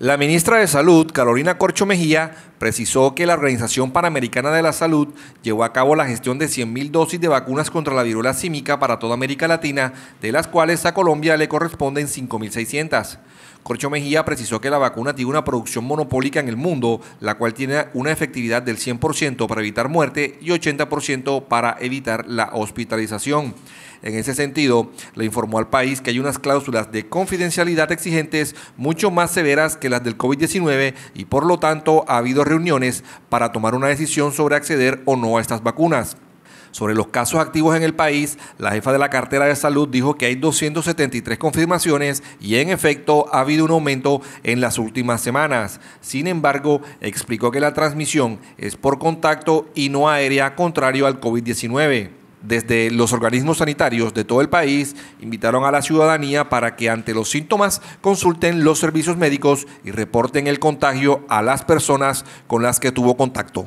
La ministra de Salud, Carolina Corcho Mejía, Precisó que la Organización Panamericana de la Salud llevó a cabo la gestión de 100.000 dosis de vacunas contra la viruela símica para toda América Latina, de las cuales a Colombia le corresponden 5.600. Corcho Mejía precisó que la vacuna tiene una producción monopólica en el mundo, la cual tiene una efectividad del 100% para evitar muerte y 80% para evitar la hospitalización. En ese sentido, le informó al país que hay unas cláusulas de confidencialidad exigentes mucho más severas que las del COVID-19 y por lo tanto ha habido reuniones para tomar una decisión sobre acceder o no a estas vacunas. Sobre los casos activos en el país, la jefa de la cartera de salud dijo que hay 273 confirmaciones y en efecto ha habido un aumento en las últimas semanas. Sin embargo, explicó que la transmisión es por contacto y no aérea, contrario al COVID-19. Desde los organismos sanitarios de todo el país invitaron a la ciudadanía para que ante los síntomas consulten los servicios médicos y reporten el contagio a las personas con las que tuvo contacto.